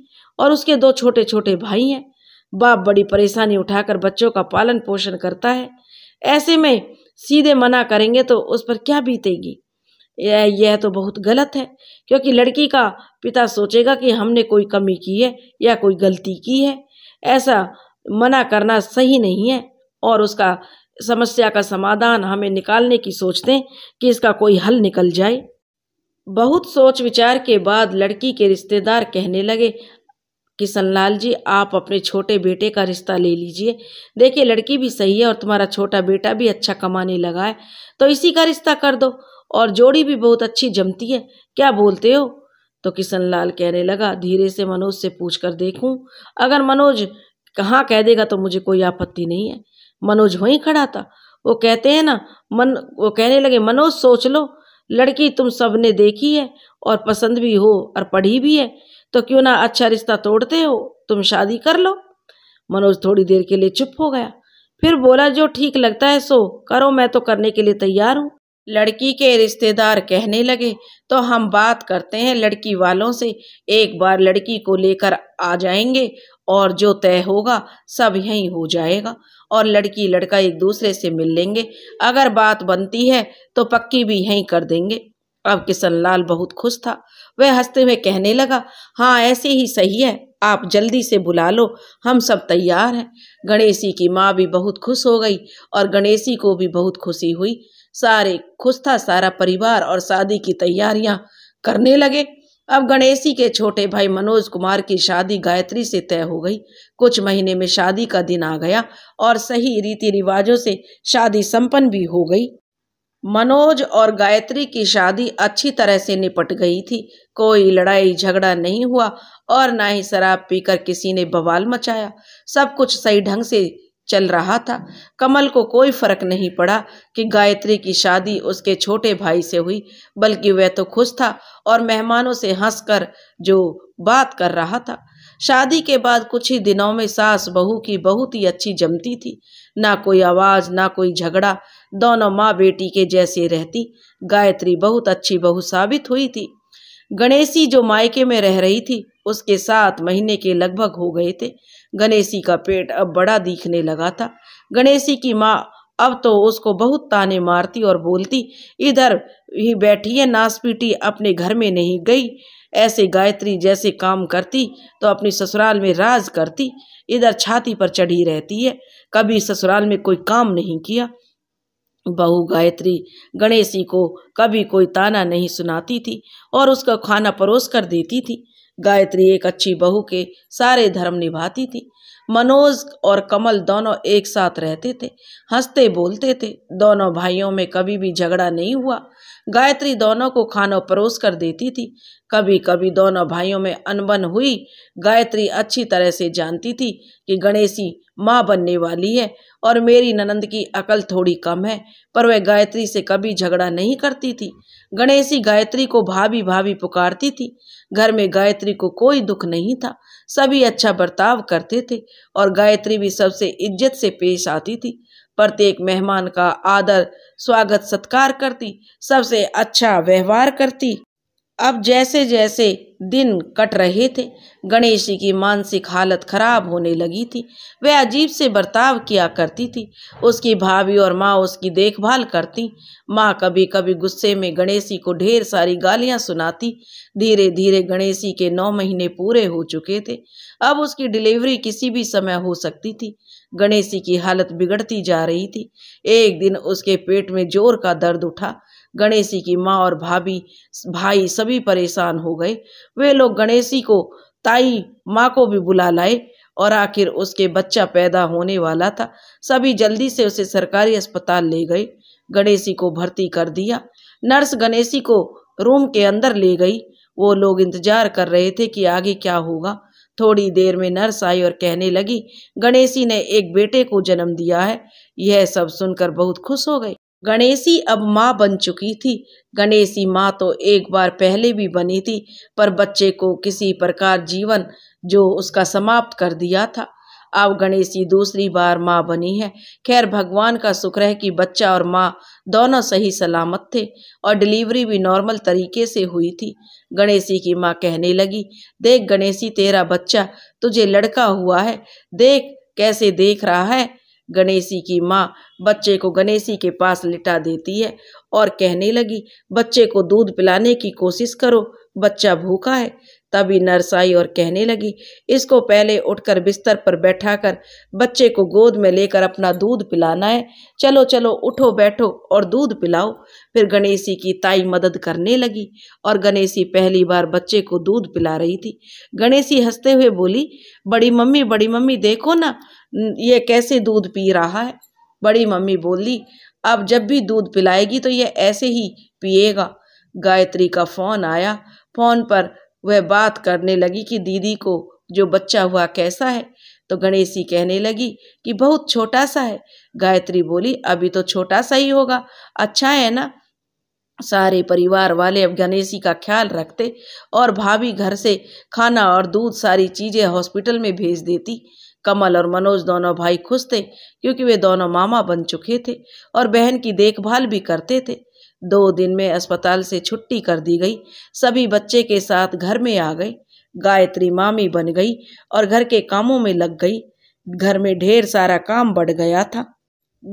और उसके दो छोटे छोटे भाई हैं बाप बड़ी परेशानी उठाकर बच्चों का पालन पोषण करता है ऐसे में सीधे मना करेंगे तो उस पर क्या बीतेगी यह तो बहुत गलत है क्योंकि लड़की का पिता सोचेगा कि हमने कोई कमी की है या कोई गलती की है ऐसा मना करना सही नहीं है और उसका समस्या का समाधान हमें निकालने की सोचते कि इसका कोई हल निकल जाए बहुत सोच विचार के बाद लड़की के रिश्तेदार कहने लगे किशन लाल जी आप अपने छोटे बेटे का रिश्ता ले लीजिए देखिए लड़की भी सही है और तुम्हारा छोटा बेटा भी अच्छा कमाने लगा है तो इसी का रिश्ता कर दो और जोड़ी भी बहुत अच्छी जमती है क्या बोलते हो तो किशन लाल कहने लगा धीरे से मनोज से पूछ कर देखूं अगर मनोज कहाँ कह देगा तो मुझे कोई आपत्ति नहीं है मनोज वहीं खड़ा था वो कहते हैं ना मन वो कहने लगे मनोज सोच लो लड़की तुम सब ने देखी है और पसंद भी हो और पढ़ी भी है तो क्यों ना अच्छा रिश्ता तोड़ते हो तुम शादी कर लो मनोज थोड़ी देर के लिए चुप हो गया फिर बोला जो ठीक लगता है सो करो मैं तो करने के लिए तैयार हूँ लड़की के रिश्तेदार कहने लगे तो हम बात करते हैं लड़की वालों से एक बार लड़की को लेकर आ जाएंगे और जो तय होगा सब यहीं हो जाएगा और लड़की लड़का एक दूसरे से मिल लेंगे अगर बात बनती है तो पक्की भी यहीं कर देंगे अब किशन लाल बहुत खुश था वह हंसते हुए कहने लगा हाँ ऐसे ही सही है आप जल्दी से बुला लो हम सब तैयार हैं गणेशी की माँ भी बहुत खुश हो गई और गणेशी को भी बहुत खुशी हुई सारे खुश था सारा परिवार और शादी की तैयारियां करने लगे अब गणेशी के छोटे भाई मनोज कुमार की शादी गायत्री से तय हो गई कुछ महीने में शादी का दिन आ गया और सही रीति रिवाजों से शादी संपन्न भी हो गई मनोज और गायत्री की शादी अच्छी तरह से निपट गई थी कोई लड़ाई झगड़ा नहीं हुआ और ना ही शराब पीकर किसी ने बवाल मचाया सब कुछ सही ढंग से चल रहा था कमल को कोई फर्क नहीं पड़ा कि गायत्री की शादी उसके छोटे भाई से हुई बल्कि वह तो खुश था और मेहमानों से हंसकर जो बात कर रहा था शादी के बाद कुछ ही दिनों में सास बहू की बहुत ही अच्छी जमती थी ना कोई आवाज़ ना कोई झगड़ा दोनों माँ बेटी के जैसे रहती गायत्री बहुत अच्छी बहू साबित हुई थी गणेशी जो मायके में रह रही थी उसके सात महीने के लगभग हो गए थे गणेशी का पेट अब बड़ा दिखने लगा था गणेशी की माँ अब तो उसको बहुत ताने मारती और बोलती इधर ही बैठी है नासपीटी अपने घर में नहीं गई ऐसे गायत्री जैसे काम करती तो अपनी ससुराल में राज करती इधर छाती पर चढ़ी रहती है कभी ससुराल में कोई काम नहीं किया बहू गायत्री गणेशी को कभी कोई ताना नहीं सुनाती थी और उसका खाना परोस कर देती थी गायत्री एक अच्छी बहू के सारे धर्म निभाती थी मनोज और कमल दोनों एक साथ रहते थे हंसते बोलते थे दोनों भाइयों में कभी भी झगड़ा नहीं हुआ गायत्री दोनों को खाना परोस कर देती थी कभी कभी दोनों भाइयों में अनबन हुई गायत्री अच्छी तरह से जानती थी कि गणेशी माँ बनने वाली है और मेरी ननंद की अकल थोड़ी कम है पर वह गायत्री से कभी झगड़ा नहीं करती थी गणेशी गायत्री को भाभी भाभी पुकारती थी घर में गायत्री को कोई दुख नहीं था सभी अच्छा बर्ताव करते थे और गायत्री भी सबसे इज्जत से पेश आती थी प्रत्येक मेहमान का आदर स्वागत सत्कार करती सबसे अच्छा व्यवहार करती अब जैसे जैसे दिन कट रहे थे गणेश जी की मानसिक हालत खराब होने लगी थी वह अजीब से बर्ताव किया करती थी उसकी भाभी और माँ उसकी देखभाल करती माँ कभी कभी गुस्से में गणेशी को ढेर सारी गालियाँ सुनाती धीरे धीरे गणेशी के नौ महीने पूरे हो चुके थे अब उसकी डिलीवरी किसी भी समय हो सकती थी गणेशी की हालत बिगड़ती जा रही थी एक दिन उसके पेट में जोर का दर्द उठा गणेशी की माँ और भाभी भाई सभी परेशान हो गए वे लोग गणेशी को ताई माँ को भी बुला लाए और आखिर उसके बच्चा पैदा होने वाला था सभी जल्दी से उसे सरकारी अस्पताल ले गए गणेशी को भर्ती कर दिया नर्स गणेशी को रूम के अंदर ले गई वो लोग इंतजार कर रहे थे कि आगे क्या होगा थोड़ी देर में नर्स आई और कहने लगी गणेशी ने एक बेटे को जन्म दिया है यह सब सुनकर बहुत खुश हो गई गणेशी अब माँ बन चुकी थी गणेशी माँ तो एक बार पहले भी बनी थी पर बच्चे को किसी प्रकार जीवन जो उसका समाप्त कर दिया था अब गणेशी दूसरी बार माँ बनी है खैर भगवान का शुक्र है कि बच्चा और माँ दोनों सही सलामत थे और डिलीवरी भी नॉर्मल तरीके से हुई थी गणेशी की माँ कहने लगी देख गणेशी तेरा बच्चा तुझे लड़का हुआ है देख कैसे देख रहा है गणेशी की माँ बच्चे को गणेशी के पास लिटा देती है और कहने लगी बच्चे को दूध पिलाने की कोशिश करो बच्चा भूखा है तभी नर्स आई और कहने लगी इसको पहले उठकर बिस्तर पर बैठाकर बच्चे को गोद में लेकर अपना दूध पिलाना है चलो चलो उठो बैठो और दूध पिलाओ फिर गणेशी की ताई मदद करने लगी और गणेशी पहली बार बच्चे को दूध पिला रही थी गणेशी हंसते हुए बोली बड़ी मम्मी बड़ी मम्मी देखो ना ये कैसे दूध पी रहा है बड़ी मम्मी बोली अब जब भी दूध पिलाएगी तो ये ऐसे ही पिएगा गायत्री का फ़ोन आया फ़ोन पर वह बात करने लगी कि दीदी को जो बच्चा हुआ कैसा है तो गणेशी कहने लगी कि बहुत छोटा सा है गायत्री बोली अभी तो छोटा सा ही होगा अच्छा है ना सारे परिवार वाले अब गणेशी का ख्याल रखते और भाभी घर से खाना और दूध सारी चीज़ें हॉस्पिटल में भेज देती कमल और मनोज दोनों भाई खुश थे क्योंकि वे दोनों मामा बन चुके थे और बहन की देखभाल भी करते थे दो दिन में अस्पताल से छुट्टी कर दी गई सभी बच्चे के साथ घर में आ गए गायत्री मामी बन गई और घर के कामों में लग गई घर में ढेर सारा काम बढ़ गया था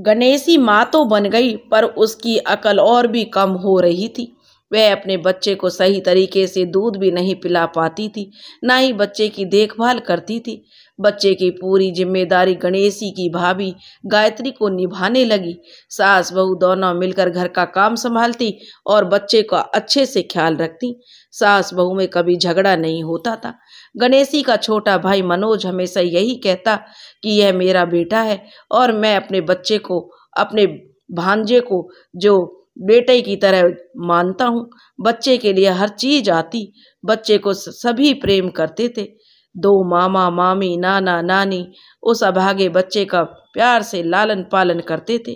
गणेशी माँ तो बन गई पर उसकी अकल और भी कम हो रही थी वह अपने बच्चे को सही तरीके से दूध भी नहीं पिला पाती थी ना ही बच्चे की देखभाल करती थी बच्चे की पूरी जिम्मेदारी गणेशी की भाभी गायत्री को निभाने लगी सास बहू दोनों मिलकर घर का काम संभालती और बच्चे का अच्छे से ख्याल रखती सास बहू में कभी झगड़ा नहीं होता था गणेशी का छोटा भाई मनोज हमेशा यही कहता कि यह मेरा बेटा है और मैं अपने बच्चे को अपने भांजे को जो बेटे की तरह मानता हूँ बच्चे के लिए हर चीज आती बच्चे को सभी प्रेम करते थे दो मामा मामी नाना नानी उस अभागे बच्चे का प्यार से लालन पालन करते थे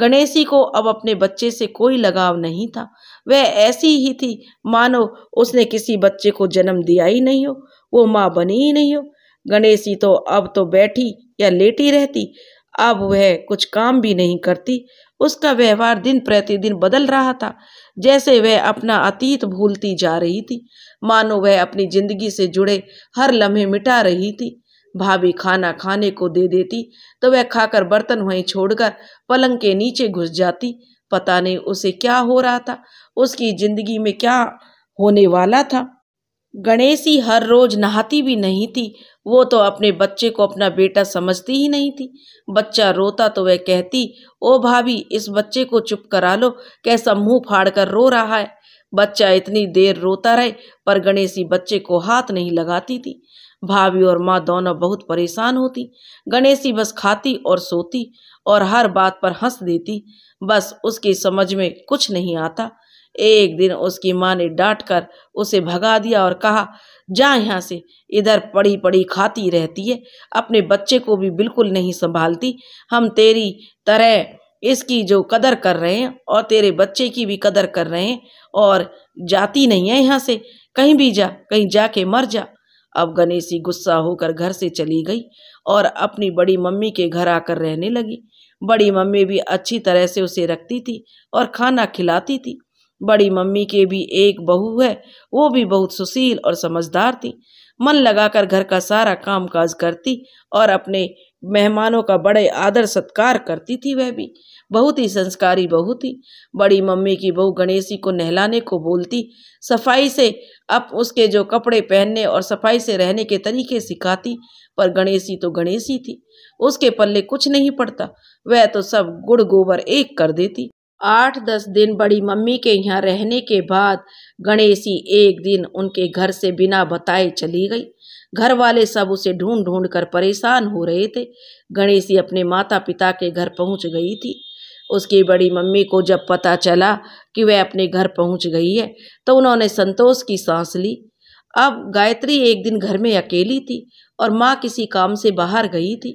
गणेशी को अब अपने बच्चे से कोई लगाव नहीं था वह ऐसी ही थी मानो उसने किसी बच्चे को जन्म दिया ही नहीं हो वो माँ बनी ही नहीं हो गणेशी तो अब तो बैठी या लेटी रहती अब वह कुछ काम भी नहीं करती उसका व्यवहार दिन प्रतिदिन बदल रहा था जैसे वह अपना अतीत भूलती जा रही थी मानो वह अपनी जिंदगी से जुड़े हर लम्हे मिटा रही थी भाभी खाना खाने को दे देती तो वह खाकर बर्तन वहीं छोड़कर पलंग के नीचे घुस जाती पता नहीं उसे क्या हो रहा था उसकी जिंदगी में क्या होने वाला था गणेशी हर रोज नहाती भी नहीं थी वो तो अपने बच्चे को अपना बेटा समझती ही नहीं थी बच्चा रोता तो वह कहती ओ भाभी इस बच्चे को चुप करा लो कैसा मुंह फाड़ कर रो रहा है बच्चा इतनी देर रोता रहे पर गणेशी बच्चे को हाथ नहीं लगाती थी भाभी और माँ दोनों बहुत परेशान होती गणेशी बस खाती और सोती और हर बात पर हंस देती बस उसकी समझ में कुछ नहीं आता एक दिन उसकी माँ ने डांट कर उसे भगा दिया और कहा जा यहाँ से इधर पड़ी पड़ी खाती रहती है अपने बच्चे को भी बिल्कुल नहीं संभालती हम तेरी तरह इसकी जो कदर कर रहे हैं और तेरे बच्चे की भी कदर कर रहे हैं और जाती नहीं है यहाँ से कहीं भी जा कहीं जाके मर जा अब गणेशी गुस्सा होकर घर से चली गई और अपनी बड़ी मम्मी के घर आकर रहने लगी बड़ी मम्मी भी अच्छी तरह से उसे रखती थी और खाना खिलाती थी बड़ी मम्मी के भी एक बहू है वो भी बहुत सुशील और समझदार थी मन लगाकर घर का सारा काम काज करती और अपने मेहमानों का बड़े आदर सत्कार करती थी वह भी बहुत ही संस्कारी बहू थी बड़ी मम्मी की बहू गणेशी को नहलाने को बोलती सफाई से अब उसके जो कपड़े पहनने और सफाई से रहने के तरीके सिखाती पर गणेशी तो गणेशी थी उसके पल्ले कुछ नहीं पड़ता वह तो सब गुड़ गोबर एक कर देती आठ दस दिन बड़ी मम्मी के यहाँ रहने के बाद गणेशी एक दिन उनके घर से बिना बताए चली गई घर वाले सब उसे ढूंढ ढूंढ कर परेशान हो रहे थे गणेशी अपने माता पिता के घर पहुँच गई थी उसकी बड़ी मम्मी को जब पता चला कि वह अपने घर पहुँच गई है तो उन्होंने संतोष की सांस ली अब गायत्री एक दिन घर में अकेली थी और माँ किसी काम से बाहर गई थी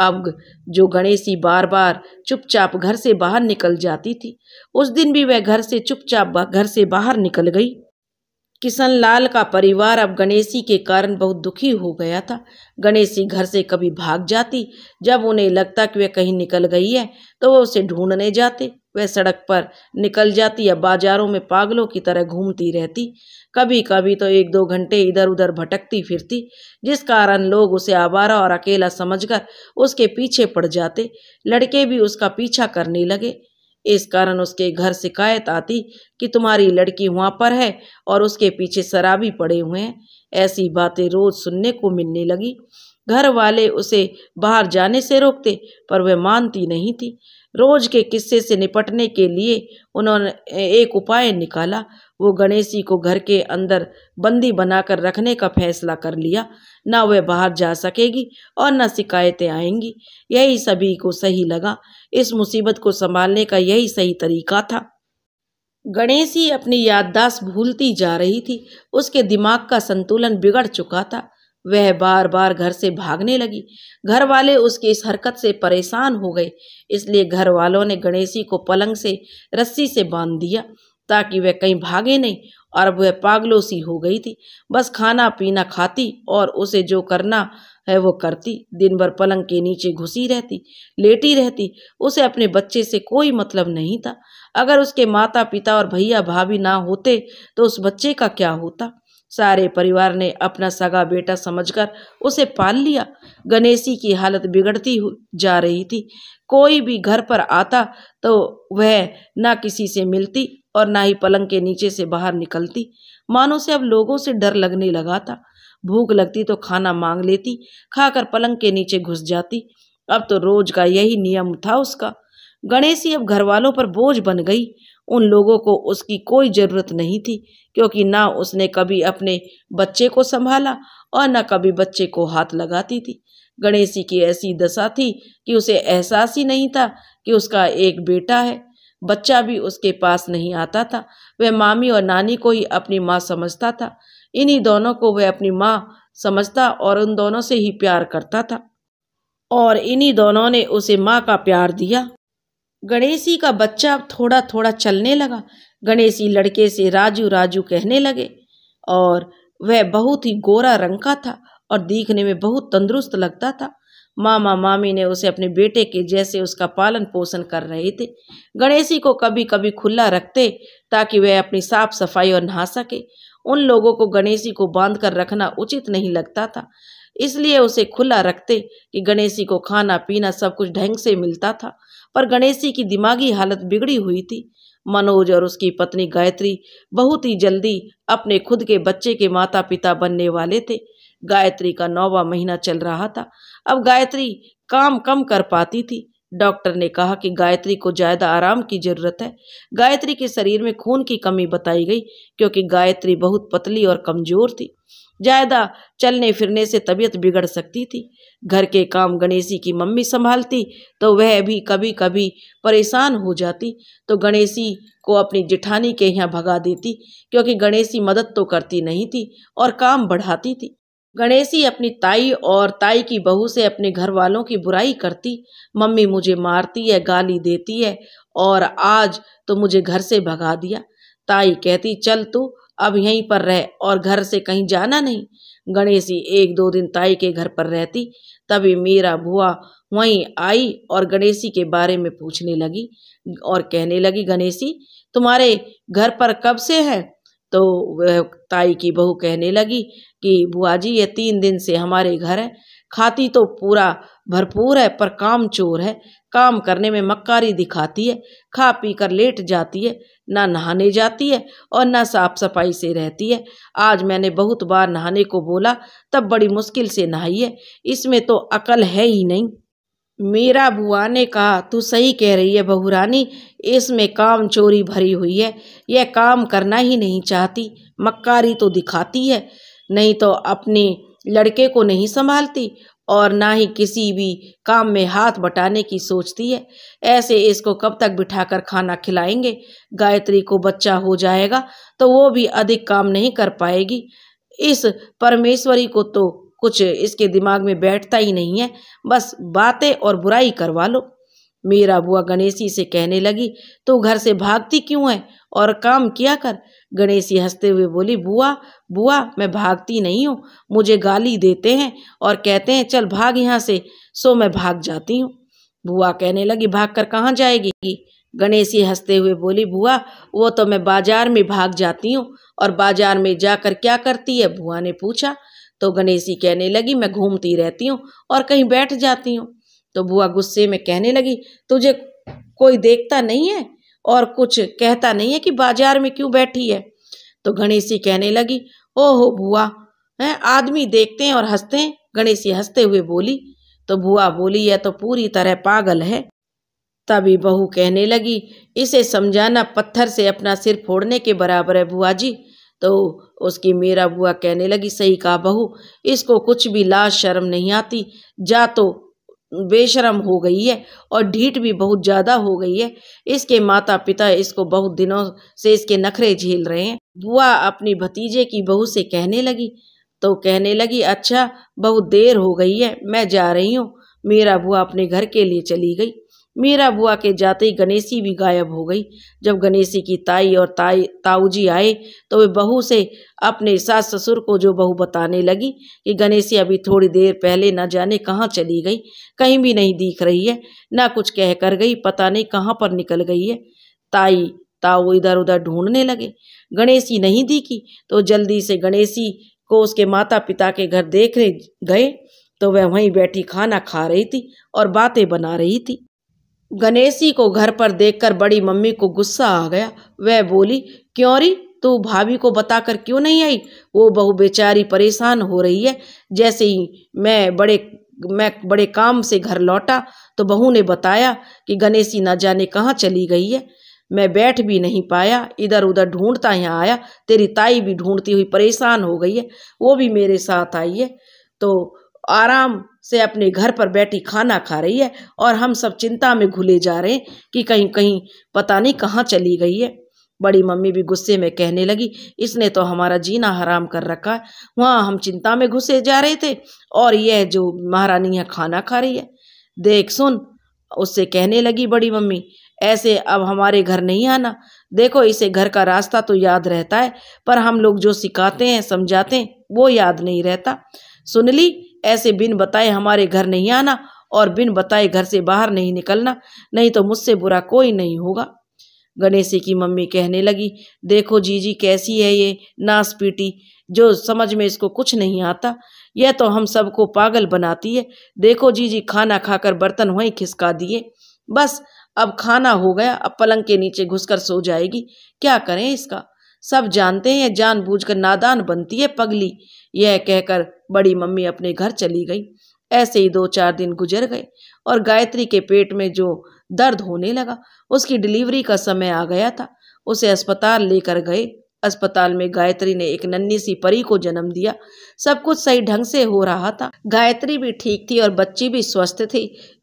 अब जो गणेशी बार बार चुपचाप घर से बाहर निकल जाती थी उस दिन भी वह घर से चुपचाप घर से बाहर निकल गई किशन लाल का परिवार अब गणेशी के कारण बहुत दुखी हो गया था गणेशी घर से कभी भाग जाती जब उन्हें लगता कि वह कहीं निकल गई है तो वह उसे ढूंढने जाते वह सड़क पर निकल जाती या बाजारों में पागलों की तरह घूमती रहती कभी कभी तो एक दो घंटे इधर उधर भटकती फिरती जिस कारण लोग उसे आवारा और अकेला समझकर उसके पीछे पड़ जाते लड़के भी उसका पीछा करने लगे इस कारण उसके घर शिकायत आती कि तुम्हारी लड़की वहाँ पर है और उसके पीछे शराबी पड़े हुए हैं ऐसी बातें रोज सुनने को मिलने लगी घर वाले उसे बाहर जाने से रोकते पर वह मानती नहीं थी रोज के किस्से से निपटने के लिए उन्होंने एक उपाय निकाला वो गणेश जी को घर के अंदर बंदी बनाकर रखने का फैसला कर लिया ना वह बाहर जा सकेगी और न शिकायतें आएंगी यही सभी को सही लगा इस मुसीबत को संभालने का यही सही तरीका था गणेश अपनी याददाश्त भूलती जा रही थी उसके दिमाग का संतुलन बिगड़ चुका था वह बार बार घर से भागने लगी घर वाले उसकी इस हरकत से परेशान हो गए इसलिए घर वालों ने गणेशी को पलंग से रस्सी से बांध दिया ताकि वह कहीं भागे नहीं और वह पागलों सी हो गई थी बस खाना पीना खाती और उसे जो करना है वो करती दिन भर पलंग के नीचे घुसी रहती लेटी रहती उसे अपने बच्चे से कोई मतलब नहीं था अगर उसके माता पिता और भैया भाभी ना होते तो उस बच्चे का क्या होता सारे परिवार ने अपना सगा बेटा समझकर उसे पाल लिया गणेशी की हालत बिगड़ती जा रही थी कोई भी घर पर आता तो वह ना किसी से मिलती और ना ही पलंग के नीचे से बाहर निकलती मानो से अब लोगों से डर लगने लगा था भूख लगती तो खाना मांग लेती खाकर पलंग के नीचे घुस जाती अब तो रोज का यही नियम था उसका गणेशी अब घर वालों पर बोझ बन गई उन लोगों को उसकी कोई ज़रूरत नहीं थी क्योंकि ना उसने कभी अपने बच्चे को संभाला और न कभी बच्चे को हाथ लगाती थी गणेशी की ऐसी दशा थी कि उसे एहसास ही नहीं था कि उसका एक बेटा है बच्चा भी उसके पास नहीं आता था वह मामी और नानी को ही अपनी माँ समझता था इन्हीं दोनों को वह अपनी माँ समझता और उन दोनों से ही प्यार करता था और इन्हीं दोनों ने उसे माँ का प्यार दिया गणेशी का बच्चा थोड़ा थोड़ा चलने लगा गणेशी लड़के से राजू राजू कहने लगे और वह बहुत ही गोरा रंग का था और दिखने में बहुत तंदुरुस्त लगता था मामा मामी ने उसे अपने बेटे के जैसे उसका पालन पोषण कर रहे थे गणेशी को कभी कभी खुला रखते ताकि वह अपनी साफ सफाई और नहा सके उन लोगों को गणेशी को बांध कर रखना उचित नहीं लगता था इसलिए उसे खुला रखते कि गणेशी को खाना पीना सब कुछ ढंग से मिलता था पर गणेश जी की दिमागी हालत बिगड़ी हुई थी मनोज और उसकी पत्नी गायत्री बहुत ही जल्दी अपने खुद के बच्चे के माता पिता बनने वाले थे गायत्री का नौवा महीना चल रहा था अब गायत्री काम कम कर पाती थी डॉक्टर ने कहा कि गायत्री को ज़्यादा आराम की जरूरत है गायत्री के शरीर में खून की कमी बताई गई क्योंकि गायत्री बहुत पतली और कमज़ोर थी ज़्यादा चलने फिरने से तबीयत बिगड़ सकती थी घर के काम गणेशी की मम्मी संभालती तो वह भी कभी कभी परेशान हो जाती तो गणेशी को अपनी जिठानी के यहाँ भगा देती क्योंकि गणेशी मदद तो करती नहीं थी और काम बढ़ाती थी गणेशी अपनी ताई और ताई की बहू से अपने घर वालों की बुराई करती मम्मी मुझे मारती है गाली देती है और आज तो मुझे घर से भगा दिया ताई कहती चल तू अब यहीं पर रह और घर से कहीं जाना नहीं गणेशी एक दो दिन ताई के घर पर रहती तभी मीरा बुआ वहीं आई और गणेशी के बारे में पूछने लगी और कहने लगी गणेशी तुम्हारे घर पर कब से है तो वह ताई की बहू कहने लगी कि बुआ जी ये तीन दिन से हमारे घर है खाती तो पूरा भरपूर है पर काम चोर है काम करने में मक्कारी दिखाती है खा पी कर लेट जाती है ना नहाने जाती है और ना साफ सफाई से रहती है आज मैंने बहुत बार नहाने को बोला तब बड़ी मुश्किल से नहाई है इसमें तो अकल है ही नहीं मेरा बुआ ने कहा तू सही कह रही है बहू रानी इसमें काम चोरी भरी हुई है यह काम करना ही नहीं चाहती मक्कारी तो दिखाती है नहीं तो अपने लड़के को नहीं संभालती और ना ही किसी भी काम में हाथ बटाने की सोचती है ऐसे इसको कब तक बिठाकर खाना खिलाएंगे गायत्री को बच्चा हो जाएगा तो वो भी अधिक काम नहीं कर पाएगी इस परमेश्वरी को तो कुछ इसके दिमाग में बैठता ही नहीं है बस बातें और बुराई करवा लो मेरा बुआ गणेशी से कहने लगी तो घर से भागती क्यों है और काम किया कर गणेश जी हंसते हुए बोली बुआ बुआ मैं भागती नहीं हूँ मुझे गाली देते हैं और कहते हैं चल भाग यहाँ से सो मैं भाग जाती हूँ बुआ कहने लगी भाग कर कहाँ जाएगी गणेश जी हंसते हुए बोली बुआ वो तो मैं बाजार में भाग जाती हूँ और बाजार में जाकर क्या करती है बुआ ने पूछा तो गणेश जी कहने लगी मैं घूमती रहती हूँ और कहीं बैठ जाती हूँ तो बुआ गुस्से में कहने लगी तुझे कोई देखता नहीं है और कुछ कहता नहीं है कि बाजार में क्यों बैठी है तो गणेशी कहने लगी ओहो बुआ हैं आदमी देखते हैं और हंसते हैं गणेशी हंसते हुए बोली तो बुआ बोली यह तो पूरी तरह पागल है तभी बहू कहने लगी इसे समझाना पत्थर से अपना सिर फोड़ने के बराबर है बुआ जी तो उसकी मेरा बुआ कहने लगी सही कहा बहू इसको कुछ भी लाज शर्म नहीं आती जा तो बेशरम हो गई है और ढीठ भी बहुत ज़्यादा हो गई है इसके माता पिता इसको बहुत दिनों से इसके नखरे झेल रहे हैं बुआ अपनी भतीजे की बहू से कहने लगी तो कहने लगी अच्छा बहुत देर हो गई है मैं जा रही हूँ मेरा बुआ अपने घर के लिए चली गई मेरा बुआ के जाते ही गणेशी भी गायब हो गई जब गणेशी की ताई और ताई ताऊजी आए तो वे बहू से अपने सास ससुर को जो बहू बताने लगी कि गणेशी अभी थोड़ी देर पहले न जाने कहाँ चली गई कहीं भी नहीं दिख रही है ना कुछ कह कर गई पता नहीं कहाँ पर निकल गई है ताई ताऊ इधर उधर ढूंढने लगे गणेशी नहीं दिखी तो जल्दी से गणेशी को उसके माता पिता के घर देखने गए तो वह वहीं बैठी खाना खा रही थी और बातें बना रही थी गणेशी को घर पर देखकर बड़ी मम्मी को गुस्सा आ गया वह बोली क्यों री तू भाभी को बताकर क्यों नहीं आई वो बहू बेचारी परेशान हो रही है जैसे ही मैं बड़े मैं बड़े काम से घर लौटा तो बहू ने बताया कि गणेशी ना जाने कहाँ चली गई है मैं बैठ भी नहीं पाया इधर उधर ढूंढता यहाँ आया तेरी ताई भी ढूंढती हुई परेशान हो गई है वो भी मेरे साथ आई है तो आराम से अपने घर पर बैठी खाना खा रही है और हम सब चिंता में घुले जा रहे हैं कि कहीं कहीं पता नहीं कहाँ चली गई है बड़ी मम्मी भी गुस्से में कहने लगी इसने तो हमारा जीना हराम कर रखा है वहाँ हम चिंता में घुसे जा रहे थे और यह जो महारानी है खाना खा रही है देख सुन उससे कहने लगी बड़ी मम्मी ऐसे अब हमारे घर नहीं आना देखो इसे घर का रास्ता तो याद रहता है पर हम लोग जो सिखाते हैं समझाते हैं वो याद नहीं रहता सुन ली ऐसे बिन बताए हमारे घर नहीं आना और बिन बताए घर से बाहर नहीं निकलना नहीं तो मुझसे बुरा कोई नहीं होगा गणेश की मम्मी कहने लगी देखो जीजी कैसी है ये नास पीटी जो समझ में इसको कुछ नहीं आता यह तो हम सबको पागल बनाती है देखो जीजी खाना खाकर बर्तन वहीं खिसका दिए बस अब खाना हो गया अब पलंग के नीचे घुसकर सो जाएगी क्या करें इसका सब जानते हैं जानबूझकर नादान बनती है पगली यह कहकर बड़ी मम्मी अपने घर चली गई ऐसे ही दो चार दिन गुजर गए और गायत्री के पेट में जो दर्द होने लगा उसकी डिलीवरी का समय आ गया था उसे अस्पताल लेकर गए अस्पताल में गायत्री ने एक नन्ही सी परी को जन्म दिया सब कुछ सही ढंग से हो रहा था गायत्री भी ठीक थी और बच्ची भी स्वस्थ थी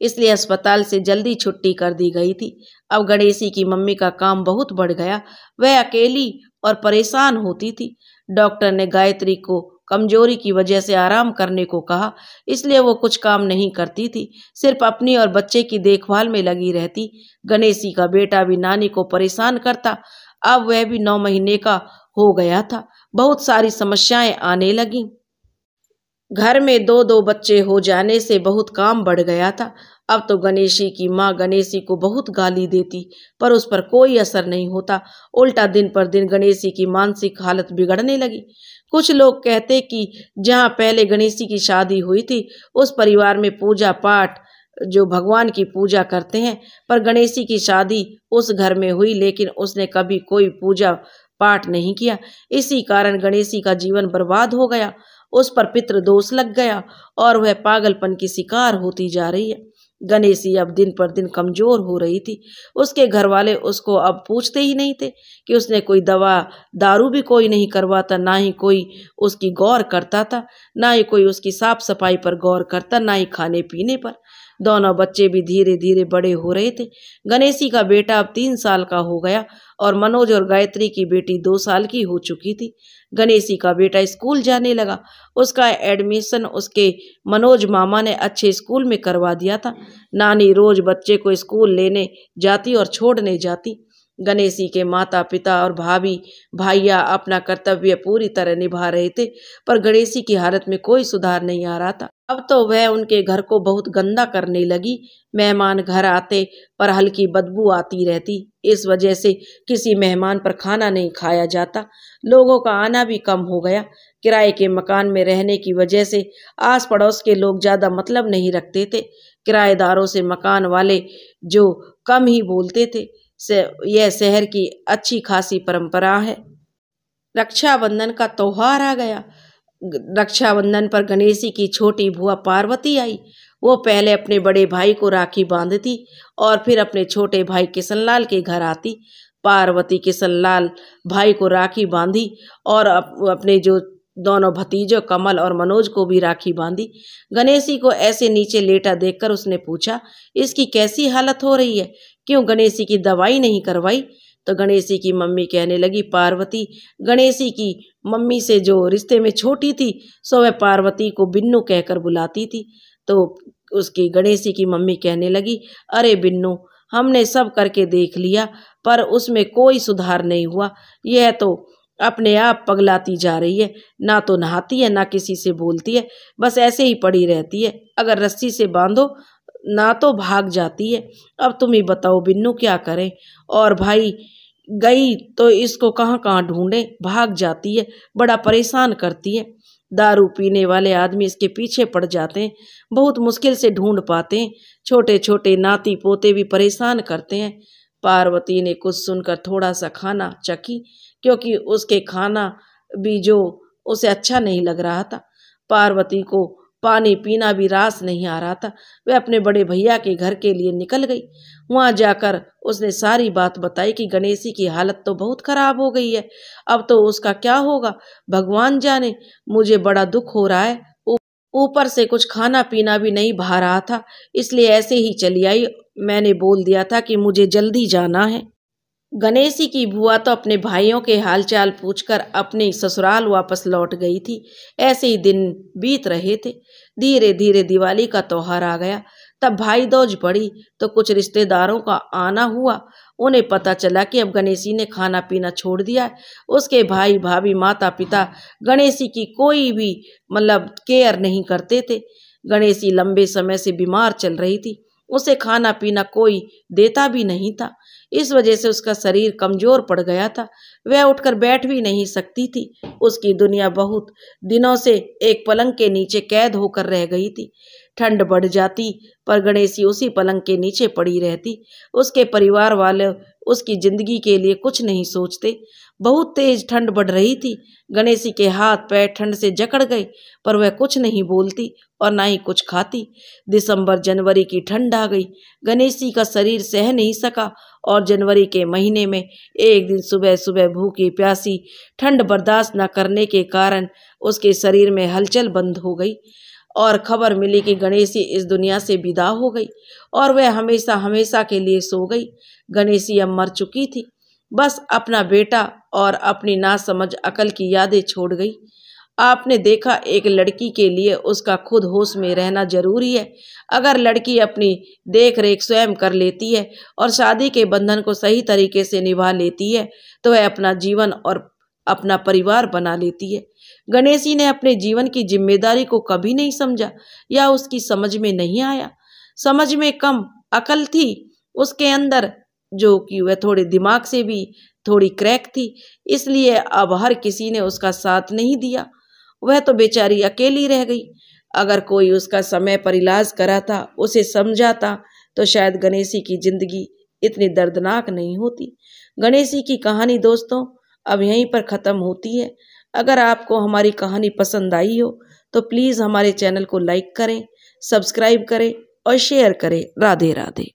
इसलिए अस्पताल से जल्दी छुट्टी कर दी गई थी अब गणेशी की मम्मी का काम बहुत बढ़ गया वह अकेली और परेशान होती थी डॉक्टर ने गायत्री को कमजोरी की वजह से आराम करने को कहा इसलिए वो कुछ काम नहीं करती थी सिर्फ अपनी और बच्चे की देखभाल में लगी रहती गणेशी का बेटा भी नानी को परेशान करता अब वह भी नौ महीने का हो गया था बहुत सारी समस्याएं आने लगीं घर में दो दो बच्चे हो जाने से बहुत काम बढ़ गया था अब तो गणेशी की माँ गणेशी को बहुत गाली देती पर उस पर कोई असर नहीं होता उल्टा दिन पर दिन गणेशी की मानसिक हालत बिगड़ने लगी कुछ लोग कहते कि जहाँ पहले गणेशी की शादी हुई थी उस परिवार में पूजा पाठ जो भगवान की पूजा करते हैं पर गणेशी की शादी उस घर में हुई लेकिन उसने कभी कोई पूजा पाठ नहीं किया इसी कारण गणेशी का जीवन बर्बाद हो गया उस पर पितृदोष लग गया और वह पागलपन की शिकार होती जा रही है गणेशी अब दिन पर दिन कमजोर हो रही थी उसके घर वाले उसको अब पूछते ही नहीं थे कि उसने कोई दवा दारू भी कोई नहीं करवाता ना ही कोई उसकी गौर करता था ना ही कोई उसकी साफ सफाई पर गौर करता ना ही खाने पीने पर दोनों बच्चे भी धीरे धीरे बड़े हो रहे थे गणेशी का बेटा अब तीन साल का हो गया और मनोज और गायत्री की बेटी दो साल की हो चुकी थी गणेशी का बेटा स्कूल जाने लगा उसका एडमिशन उसके मनोज मामा ने अच्छे स्कूल में करवा दिया था नानी रोज बच्चे को स्कूल लेने जाती और छोड़ने जाती गणेश जी के माता पिता और भाभी भाइया अपना कर्तव्य पूरी तरह निभा रहे थे पर गणेश की हालत में कोई सुधार नहीं आ रहा था अब तो वह उनके घर को बहुत गंदा करने लगी मेहमान घर आते पर हल्की बदबू आती रहती इस वजह से किसी मेहमान पर खाना नहीं खाया जाता लोगों का आना भी कम हो गया किराए के मकान में रहने की वजह से आस पड़ोस के लोग ज़्यादा मतलब नहीं रखते थे किराएदारों से मकान वाले जो कम ही बोलते थे से यह शहर की अच्छी खासी परंपरा है रक्षाबंधन का त्यौहार आ गया रक्षाबंधन पर गणेश जी की छोटी बुआ पार्वती आई वो पहले अपने बड़े भाई को राखी बांधती और फिर अपने छोटे भाई किशनलाल के घर आती पार्वती किशनलाल भाई को राखी बांधी और अप, अपने जो दोनों भतीजों कमल और मनोज को भी राखी बांधी गणेशी को ऐसे नीचे लेटा देखकर उसने पूछा इसकी कैसी हालत हो रही है क्यों गणेश जी की दवाई नहीं करवाई तो गणेश जी की मम्मी कहने लगी पार्वती गणेश जी की मम्मी से जो रिश्ते में छोटी थी सो वह पार्वती को बिन्नू कहकर बुलाती थी तो उसकी गणेश जी की मम्मी कहने लगी अरे बिन्नू हमने सब करके देख लिया पर उसमें कोई सुधार नहीं हुआ यह तो अपने आप पगलाती जा रही है ना तो नहाती है ना किसी से बोलती है बस ऐसे ही पड़ी रहती है अगर रस्सी से बांधो ना तो भाग जाती है अब तुम ही बताओ बिन्नू क्या करें और भाई गई तो इसको कहाँ कहाँ ढूंढे भाग जाती है बड़ा परेशान करती है दारू पीने वाले आदमी इसके पीछे पड़ जाते हैं बहुत मुश्किल से ढूंढ पाते हैं छोटे छोटे नाती पोते भी परेशान करते हैं पार्वती ने कुछ सुनकर थोड़ा सा खाना चखी क्योंकि उसके खाना भी जो उसे अच्छा नहीं लग रहा था पार्वती को पानी पीना भी रास नहीं आ रहा था वह अपने बड़े भैया के घर के लिए निकल गई वहाँ जाकर उसने सारी बात बताई कि गणेशी की हालत तो बहुत खराब हो गई है अब तो उसका क्या होगा भगवान जाने मुझे बड़ा दुख हो रहा है ऊपर से कुछ खाना पीना भी नहीं भा रहा था इसलिए ऐसे ही चली आई मैंने बोल दिया था कि मुझे जल्दी जाना है गणेश की बुआ तो अपने भाइयों के हालचाल पूछकर अपने ससुराल वापस लौट गई थी ऐसे ही दिन बीत रहे थे धीरे धीरे दिवाली का त्यौहार आ गया तब भाई दौज पड़ी तो कुछ रिश्तेदारों का आना हुआ उन्हें पता चला कि अब गणेशी ने खाना पीना छोड़ दिया है उसके भाई भाभी माता पिता गणेशी की कोई भी मतलब केयर नहीं करते थे गणेशी लंबे समय से बीमार चल रही थी उसे खाना पीना कोई देता भी नहीं था इस वजह से उसका शरीर कमजोर पड़ गया था वह उठकर बैठ भी नहीं सकती थी उसकी दुनिया बहुत दिनों से एक पलंग के नीचे कैद होकर रह गई थी ठंड बढ़ जाती पर गणेशी उसी पलंग के नीचे पड़ी रहती उसके परिवार वाले उसकी जिंदगी के लिए कुछ नहीं सोचते बहुत तेज ठंड बढ़ रही थी गणेशी के हाथ पैर ठंड से जकड़ गए पर वह कुछ नहीं बोलती और ना ही कुछ खाती दिसंबर जनवरी की ठंड आ गई गणेशी का शरीर सह नहीं सका और जनवरी के महीने में एक दिन सुबह सुबह भूखी प्यासी ठंड बर्दाश्त न करने के कारण उसके शरीर में हलचल बंद हो गई और खबर मिली कि गणेशी इस दुनिया से विदा हो गई और वह हमेशा हमेशा के लिए सो गई गणेशी अब मर चुकी थी बस अपना बेटा और अपनी नासमझ अकल की यादें छोड़ गई आपने देखा एक लड़की के लिए उसका खुद होश में रहना जरूरी है अगर लड़की अपनी देख रेख स्वयं कर लेती है और शादी के बंधन को सही तरीके से निभा लेती है तो वह अपना जीवन और अपना परिवार बना लेती है गणेशी ने अपने जीवन की जिम्मेदारी को कभी नहीं समझा या उसकी समझ में नहीं आया समझ में कम अकल थी उसके अंदर जो कि वह थोड़े दिमाग से भी थोड़ी क्रैक थी इसलिए अब हर किसी ने उसका साथ नहीं दिया वह तो बेचारी अकेली रह गई अगर कोई उसका समय पर इलाज कराता उसे समझाता तो शायद गणेशी की जिंदगी इतनी दर्दनाक नहीं होती गणेशी की कहानी दोस्तों अब यहीं पर ख़त्म होती है अगर आपको हमारी कहानी पसंद आई हो तो प्लीज़ हमारे चैनल को लाइक करें सब्सक्राइब करें और शेयर करें राधे राधे